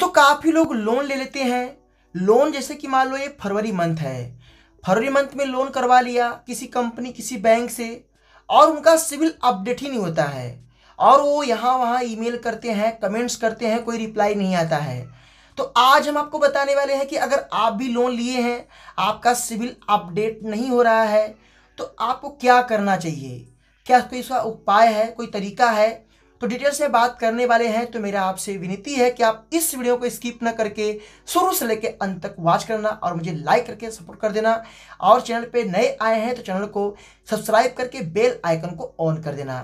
दोस्तों काफ़ी लोग लोन ले लेते हैं लोन जैसे कि मान लो ये फरवरी मंथ है फरवरी मंथ में लोन करवा लिया किसी कंपनी किसी बैंक से और उनका सिविल अपडेट ही नहीं होता है और वो यहाँ वहाँ ईमेल करते हैं कमेंट्स करते हैं कोई रिप्लाई नहीं आता है तो आज हम आपको बताने वाले हैं कि अगर आप भी लोन लिए हैं आपका सिविल अपडेट नहीं हो रहा है तो आपको क्या करना चाहिए क्या तो कोई उपाय है कोई तरीका है तो डिटेल्स में बात करने वाले हैं तो मेरा आपसे विनती है कि आप इस वीडियो को स्किप ना करके शुरू से लेकर अंत तक वॉच करना और मुझे लाइक करके सपोर्ट कर देना और चैनल पे नए आए हैं तो चैनल को सब्सक्राइब करके बेल आइकन को ऑन कर देना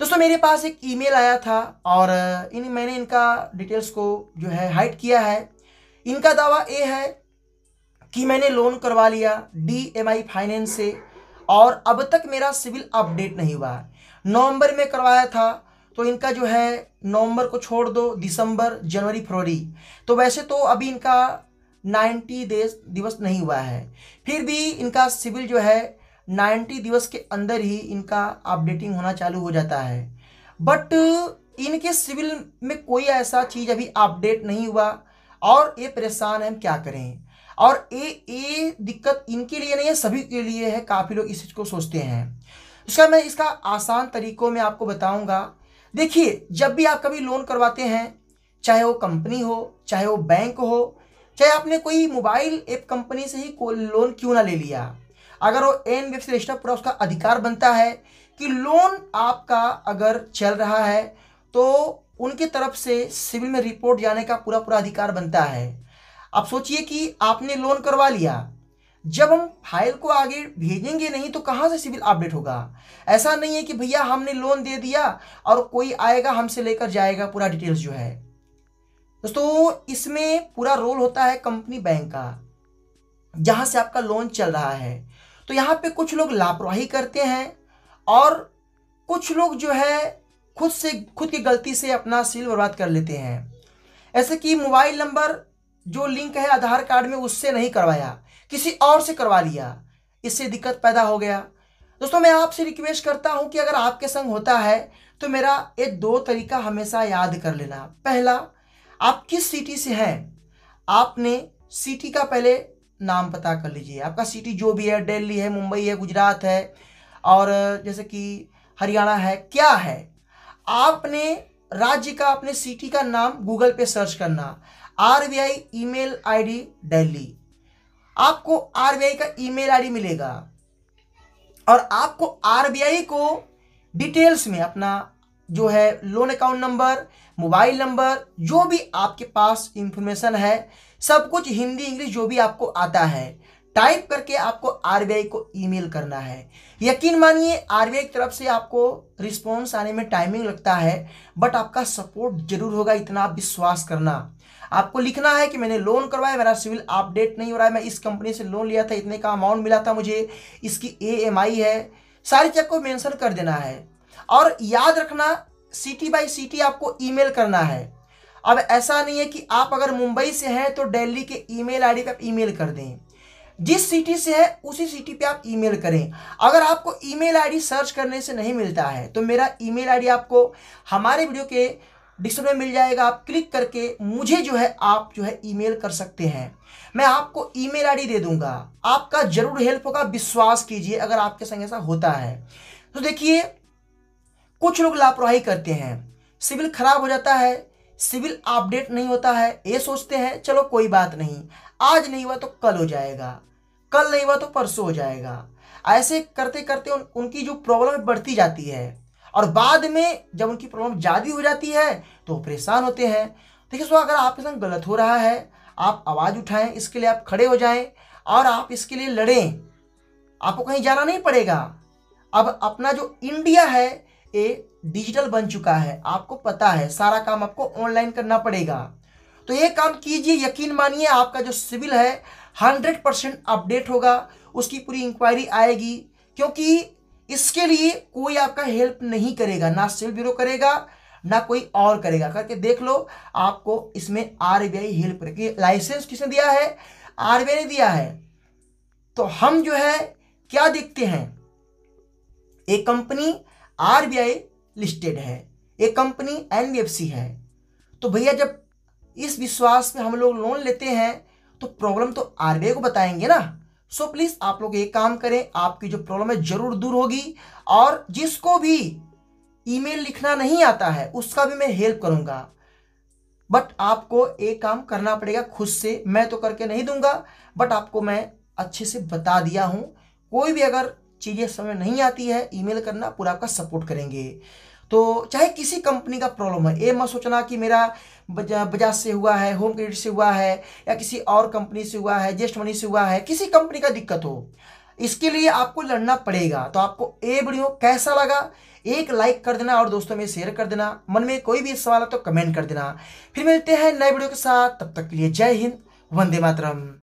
दोस्तों मेरे पास एक ईमेल आया था और इन मैंने इनका डिटेल्स को जो है हाइड किया है इनका दावा ये है कि मैंने लोन करवा लिया डी एम आई फाइनेंस से और अब तक मेरा सिविल अपडेट नहीं हुआ नवंबर में करवाया था तो इनका जो है नवंबर को छोड़ दो दिसंबर जनवरी फरवरी तो वैसे तो अभी इनका 90 देश दिवस नहीं हुआ है फिर भी इनका सिविल जो है 90 दिवस के अंदर ही इनका अपडेटिंग होना चालू हो जाता है बट इनके सिविल में कोई ऐसा चीज़ अभी अपडेट नहीं हुआ और ये परेशान है हम क्या करें और ये ये दिक्कत इनके लिए नहीं है सभी के लिए है काफ़ी लोग इस चीज़ को सोचते हैं इसका मैं इसका आसान तरीकों में आपको बताऊंगा देखिए जब भी आप कभी लोन करवाते हैं चाहे वो कंपनी हो चाहे वो बैंक हो चाहे आपने कोई मोबाइल ऐप कंपनी से ही लोन क्यों ना ले लिया अगर वो एन वेब से रजिस्टर पूरा उसका अधिकार बनता है कि लोन आपका अगर चल रहा है तो उनके तरफ से सिविल में रिपोर्ट जाने का पूरा पूरा अधिकार बनता है आप सोचिए कि आपने लोन करवा लिया जब हम फाइल को आगे भेजेंगे नहीं तो कहाँ से सिविल अपडेट होगा ऐसा नहीं है कि भैया हमने लोन दे दिया और कोई आएगा हमसे लेकर जाएगा पूरा डिटेल्स जो है दोस्तों इसमें पूरा रोल होता है कंपनी बैंक का जहाँ से आपका लोन चल रहा है तो यहाँ पे कुछ लोग लापरवाही करते हैं और कुछ लोग जो है खुद से खुद की गलती से अपना सील बर्बाद कर लेते हैं ऐसे कि मोबाइल नंबर जो लिंक है आधार कार्ड में उससे नहीं करवाया किसी और से करवा लिया इससे दिक्कत पैदा हो गया दोस्तों मैं आपसे रिक्वेस्ट करता हूं कि अगर आपके संग होता है तो मेरा ये दो तरीका हमेशा याद कर लेना पहला आप किस सिटी से हैं आपने सिटी का पहले नाम पता कर लीजिए आपका सिटी जो भी है दिल्ली है मुंबई है गुजरात है और जैसे कि हरियाणा है क्या है आपने राज्य का अपने सिटी का नाम गूगल पे सर्च करना R B I email I D daily आपको आरबीआई का ईमेल आईडी मिलेगा और आपको आरबीआई को डिटेल्स में अपना जो है loan account number mobile number जो भी आपके पास इंफॉर्मेशन है सब कुछ हिंदी इंग्लिश जो भी आपको आता है टाइप करके आपको आरबीआई को ईमेल करना है यकीन मानिए आरबीआई की तरफ से आपको रिस्पॉन्स आने में टाइमिंग लगता है बट आपका सपोर्ट जरूर होगा इतना विश्वास करना आपको लिखना है कि मैंने लोन करवाया मेरा सिविल अपडेट नहीं हो रहा है मैं इस कंपनी से लोन लिया था इतने का अमाउंट मिला था मुझे इसकी ए है सारी चीज़ को मैंसन कर देना है और याद रखना सिटी बाई सिटी आपको ई करना है अब ऐसा नहीं है कि आप अगर मुंबई से हैं तो दिल्ली के ईमेल आईडी पे आप ईमेल कर दें जिस सिटी से है उसी सिटी पे आप ईमेल करें अगर आपको ईमेल आईडी सर्च करने से नहीं मिलता है तो मेरा ईमेल आईडी आपको हमारे वीडियो के में मिल जाएगा आप क्लिक करके मुझे जो है आप जो है ईमेल कर सकते हैं मैं आपको ईमेल आईडी दे दूंगा आपका जरूर हेल्प होगा विश्वास कीजिए अगर आपके संग ऐसा होता है तो देखिए कुछ लोग लापरवाही करते हैं सिविल खराब हो जाता है सिविल अपडेट नहीं होता है ये सोचते हैं चलो कोई बात नहीं आज नहीं हुआ तो कल हो जाएगा कल नहीं हुआ तो परसों हो जाएगा ऐसे करते करते उन, उनकी जो प्रॉब्लम बढ़ती जाती है और बाद में जब उनकी प्रॉब्लम ज़्यादा हो जाती है तो परेशान होते हैं देखिए सो अगर आपके संग गलत हो रहा है आप आवाज़ उठाएं इसके लिए आप खड़े हो जाएं और आप इसके लिए लड़ें आपको कहीं जाना नहीं पड़ेगा अब अपना जो इंडिया है ये डिजिटल बन चुका है आपको पता है सारा काम आपको ऑनलाइन करना पड़ेगा तो ये काम कीजिए यकीन मानिए आपका जो सिविल है हंड्रेड परसेंट अपडेट होगा उसकी पूरी इंक्वायरी आएगी क्योंकि इसके लिए कोई आपका हेल्प नहीं करेगा ना सिविल ब्यूरो करेगा ना कोई और करेगा करके देख लो आपको इसमें आरबीआई हेल्प करेगी लाइसेंस किसने दिया है आरबीआई ने दिया है तो हम जो है क्या देखते हैं एक कंपनी आरबीआई लिस्टेड है एक कंपनी एनबीएफसी है तो भैया जब इस विश्वास में हम लोग लोन लेते हैं तो प्रॉब्लम तो आरबीआई को बताएंगे ना सो so, प्लीज आप लोग ये काम करें आपकी जो प्रॉब्लम है जरूर दूर होगी और जिसको भी ईमेल लिखना नहीं आता है उसका भी मैं हेल्प करूंगा बट आपको एक काम करना पड़ेगा खुद से मैं तो करके नहीं दूंगा बट आपको मैं अच्छे से बता दिया हूं कोई भी अगर चीज़ें समय नहीं आती है ईमेल करना पूरा आपका सपोर्ट करेंगे तो चाहे किसी कंपनी का प्रॉब्लम है ये मत सोचना कि मेरा बजा बजाज से हुआ है होम क्रेडिट से हुआ है या किसी और कंपनी से हुआ है जेस्ट मनी से हुआ है किसी कंपनी का दिक्कत हो इसके लिए आपको लड़ना पड़ेगा तो आपको ये वीडियो कैसा लगा एक लाइक कर देना और दोस्तों में शेयर कर देना मन में कोई भी सवाल है तो कमेंट कर देना फिर मिलते हैं नए वीडियो के साथ तब तक के लिए जय हिंद वंदे मातरम